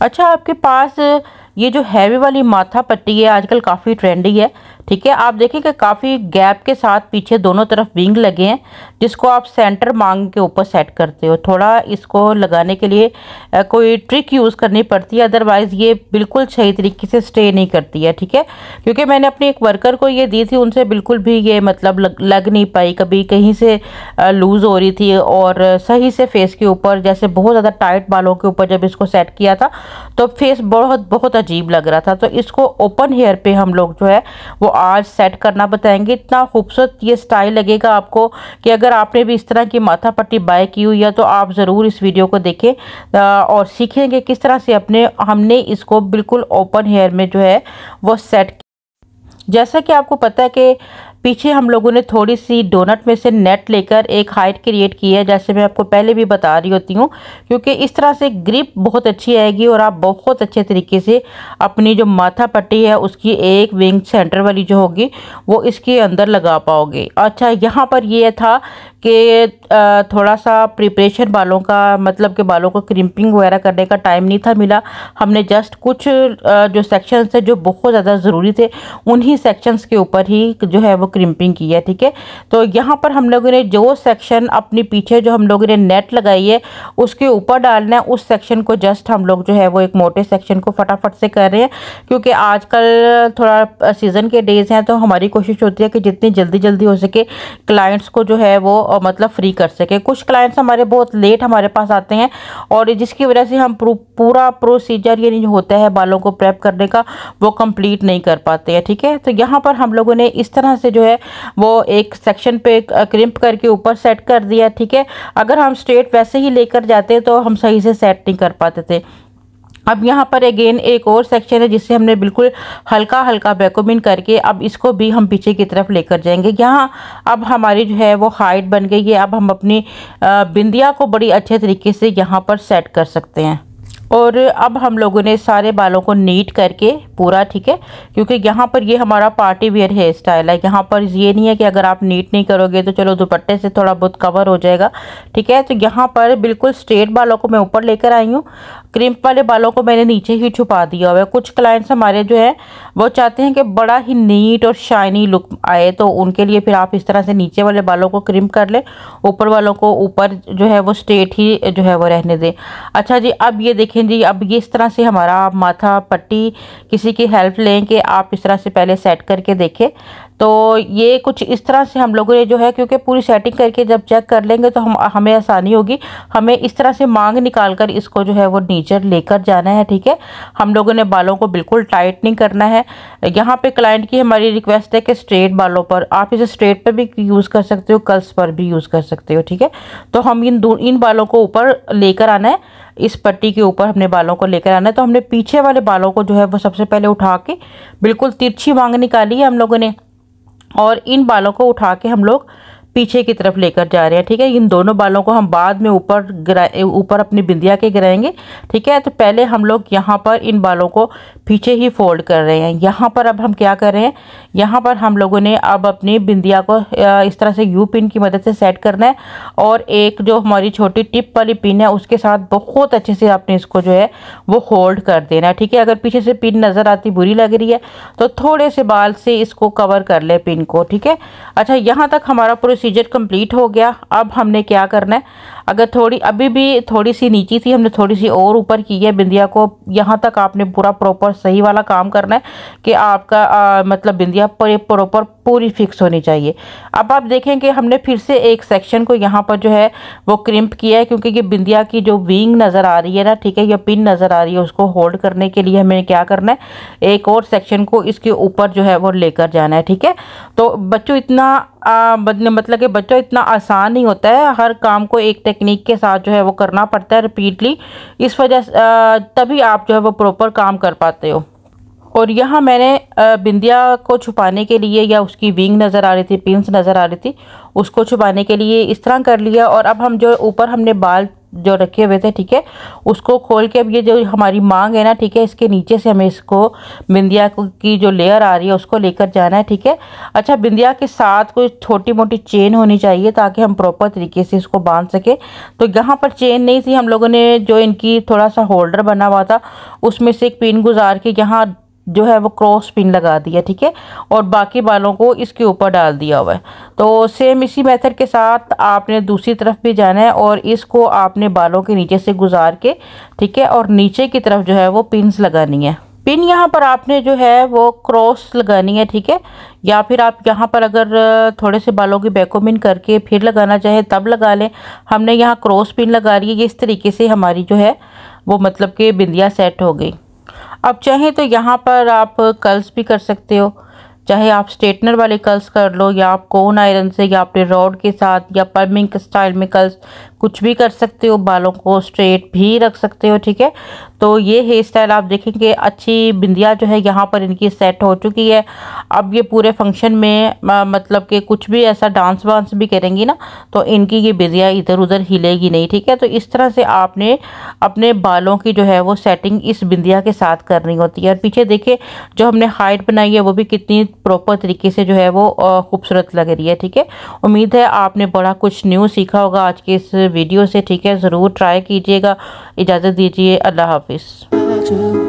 अच्छा आपके पास ये जो हैवी वाली माथा पट्टी है आजकल काफ़ी ट्रेंडी है ठीक है आप देखें कि काफ़ी गैप के साथ पीछे दोनों तरफ विंग लगे हैं जिसको आप सेंटर मांग के ऊपर सेट करते हो थोड़ा इसको लगाने के लिए कोई ट्रिक यूज़ करनी पड़ती है अदरवाइज़ ये बिल्कुल सही तरीके से स्टे नहीं करती है ठीक है क्योंकि मैंने अपने एक वर्कर को ये दी थी उनसे बिल्कुल भी ये मतलब लग, लग नहीं पाई कभी कहीं से लूज़ हो रही थी और सही से फेस के ऊपर जैसे बहुत ज़्यादा टाइट बालों के ऊपर जब इसको सेट किया था तो फेस बहुत बहुत अजीब लग रहा था तो इसको ओपन हेयर पे हम लोग जो है वो आज सेट करना बताएंगे इतना खूबसूरत ये स्टाइल लगेगा आपको कि अगर आपने भी इस तरह की माथा पट्टी बाय की हुई है तो आप ज़रूर इस वीडियो को देखें और सीखेंगे किस तरह से अपने हमने इसको बिल्कुल ओपन हेयर में जो है वो सेट जैसा कि आपको पता है कि पीछे हम लोगों ने थोड़ी सी डोनट में से नेट लेकर एक हाइट क्रिएट की है जैसे मैं आपको पहले भी बता रही होती हूँ क्योंकि इस तरह से ग्रिप बहुत अच्छी आएगी और आप बहुत अच्छे तरीके से अपनी जो माथा पट्टी है उसकी एक विंग सेंटर वाली जो होगी वो इसके अंदर लगा पाओगे अच्छा यहाँ पर यह था कि थोड़ा सा प्रिपरेशन बालों का मतलब कि बालों को क्रिम्पिंग वगैरह करने का टाइम नहीं था मिला हमने जस्ट कुछ जो सेक्शंस थे जो बहुत ज़्यादा ज़रूरी थे उन्हीं सेक्शंस के ऊपर ही जो है वो क्रिम्पिंग की है ठीक है तो यहाँ पर हम लोगों ने जो सेक्शन अपने पीछे जो हम लोगों ने नेट लगाई है उसके ऊपर डालना है उस सेक्शन को जस्ट हम लोग जो है वो एक मोटे सेक्शन को फटाफट से कर रहे हैं क्योंकि आजकल थोड़ा सीज़न के डेज़ हैं तो हमारी कोशिश होती है कि जितनी जल्दी जल्दी हो सके क्लाइंट्स को जो है वो मतलब फ्री कर सके कुछ क्लाइंट्स हमारे बहुत लेट हमारे पास आते हैं और जिसकी वजह से हम प्रूफ पूरा प्रोसीजर ये होता है बालों को प्रेप करने का वो कंप्लीट नहीं कर पाते हैं ठीक है तो यहाँ पर हम लोगों ने इस तरह से जो है वो एक सेक्शन पे क्रिम्प करके ऊपर सेट कर दिया ठीक है अगर हम स्ट्रेट वैसे ही लेकर जाते तो हम सही से सेट नहीं कर पाते थे अब यहाँ पर अगेन एक और सेक्शन है जिसे हमने बिल्कुल हल्का हल्का बैकोमिन करके अब इसको भी हम पीछे की तरफ लेकर जाएंगे यहाँ अब हमारी जो है वो हाइट बन गई है अब हम अपनी बिंदिया को बड़ी अच्छे तरीके से यहाँ पर सेट कर सकते हैं और अब हम लोगों ने सारे बालों को नीट करके पूरा ठीक है क्योंकि यहाँ पर ये हमारा पार्टी वेयर हेयर स्टाइल है यहाँ पर ये नहीं है कि अगर आप नीट नहीं करोगे तो चलो दुपट्टे से थोड़ा बहुत कवर हो जाएगा ठीक है तो यहाँ पर बिल्कुल स्ट्रेट बालों को मैं ऊपर लेकर आई हूँ क्रिम्प वाले बालों को मैंने नीचे ही छुपा दिया हुआ है कुछ क्लाइंट्स हमारे जो है वो चाहते हैं कि बड़ा ही नीट और शाइनी लुक आए तो उनके लिए फिर आप इस तरह से नीचे वाले बालों को क्रिम्प कर लें ऊपर वालों को ऊपर जो है वो स्ट्रेट ही जो है वो रहने दें अच्छा जी अब ये देखें जी अब ये इस तरह से हमारा माथा पट्टी किसी की हेल्प लें कि आप इस तरह से पहले सेट करके देखें तो ये कुछ इस तरह से हम लोगों ने जो है क्योंकि पूरी सेटिंग करके जब चेक कर लेंगे तो हम हमें आसानी होगी हमें इस तरह से मांग निकाल कर इसको जो है वो नीचे लेकर जाना है ठीक है हम लोगों ने बालों को बिल्कुल टाइट नहीं करना है यहाँ पे क्लाइंट की हमारी रिक्वेस्ट है कि स्ट्रेट बालों पर आप इसे स्ट्रेट पर भी यूज़ कर सकते हो कल्स पर भी यूज़ कर सकते हो ठीक है तो हम इन दो इन बालों को ऊपर लेकर आना है इस पट्टी के ऊपर हमने बालों को लेकर आना है तो हमने पीछे वाले बालों को जो है वो सबसे पहले उठा के बिल्कुल तिरछी मांग निकाली है हम लोगों ने और इन बालों को उठा के हम लोग पीछे की तरफ लेकर जा रहे हैं ठीक है इन दोनों बालों को हम बाद में ऊपर ऊपर अपनी बिंदिया के गिराएंगे ठीक है तो पहले हम लोग यहाँ पर इन बालों को पीछे ही फोल्ड कर रहे हैं यहाँ पर अब हम क्या कर रहे हैं यहाँ पर हम लोगों ने अब अपनी बिंदिया को इस तरह से यू पिन की मदद से सेट करना है और एक जो हमारी छोटी टिप वाली पिन है उसके साथ बहुत अच्छे से आपने इसको जो है वो होल्ड कर देना है ठीक है अगर पीछे से पिन नज़र आती बुरी लग रही है तो थोड़े से बाल से इसको कवर कर ले पिन को ठीक है अच्छा यहाँ तक हमारा प्रोसीजर कम्प्लीट हो गया अब हमने क्या करना है अगर थोड़ी अभी भी थोड़ी सी नीची थी हमने थोड़ी सी और ऊपर की है बिंदिया को यहाँ तक आपने पूरा प्रॉपर सही वाला काम करना है कि आपका आ, मतलब बिंदिया पर प्रॉपर पूरी फिक्स होनी चाहिए अब आप देखें कि हमने फिर से एक सेक्शन को यहाँ पर जो है वो क्रिम्प किया है क्योंकि ये बिंदिया की जो विंग नज़र आ रही है ना ठीक है या पिन नज़र आ रही है उसको होल्ड करने के लिए हमें क्या करना है एक और सेक्शन को इसके ऊपर जो है वो लेकर जाना है ठीक है तो बच्चों इतना आ, मतलब कि बच्चों इतना आसान नहीं होता है हर काम को एक टेक्निक के साथ जो है वो करना पड़ता है रिपीटली इस वजह तभी आप जो है वो प्रॉपर काम कर पाते हो और यहाँ मैंने बिंदिया को छुपाने के लिए या उसकी विंग नज़र आ रही थी पिंस नज़र आ रही थी उसको छुपाने के लिए इस तरह कर लिया और अब हम जो ऊपर हमने बाल जो रखे हुए थे ठीक है उसको खोल के अब ये जो हमारी मांग है ना ठीक है इसके नीचे से हमें इसको बिंदिया की जो लेयर आ रही है उसको लेकर जाना है ठीक है अच्छा बिंदिया के साथ कोई छोटी मोटी चेन होनी चाहिए ताकि हम प्रॉपर तरीके से इसको बांध सकें तो यहाँ पर चेन नहीं थी हम लोगों ने जो इनकी थोड़ा सा होल्डर बना हुआ था उसमें से एक पिन गुजार के यहाँ जो है वो क्रॉस पिन लगा दिया ठीक है और बाकी बालों को इसके ऊपर डाल दिया हुआ है तो सेम इसी मेथड के साथ आपने दूसरी तरफ भी जाना है और इसको आपने बालों के नीचे से गुजार के ठीक है और नीचे की तरफ जो है वो पिन लगानी है पिन यहाँ पर आपने जो है वो क्रॉस लगानी है ठीक है या फिर आप यहाँ पर अगर थोड़े से बालों की बैकोमिन करके फिर लगाना चाहे तब लगा लें हमने यहाँ क्रॉस पिन लगा रही है इस तरीके से हमारी जो है वो मतलब कि बिंदिया सेट हो गई आप चाहें तो यहाँ पर आप कर्ल्स भी कर सकते हो चाहे आप स्ट्रेटनर वाले कर्ल्स कर लो या आप कोन आयरन से या अपने रॉड के साथ या पर्मिंग स्टाइल में कर्ल्स कुछ भी कर सकते हो बालों को स्ट्रेट भी रख सकते हो ठीक है तो ये हेयर स्टाइल आप देखेंगे अच्छी बिंदिया जो है यहाँ पर इनकी सेट हो चुकी है अब ये पूरे फंक्शन में मतलब कि कुछ भी ऐसा डांस वांस भी करेंगी ना तो इनकी ये बिजिया इधर उधर हिलेगी नहीं ठीक है तो इस तरह से आपने अपने बालों की जो है वो सेटिंग इस बिंदिया के साथ करनी होती है और पीछे देखिए जो हमने हाइट बनाई है वो भी कितनी प्रॉपर तरीके से जो है वो खूबसूरत लग रही है ठीक है उम्मीद है आपने बड़ा कुछ न्यू सीखा होगा आज के इस वीडियो से ठीक है ज़रूर ट्राई कीजिएगा इजाज़त दीजिए अल्लाह हाफिज़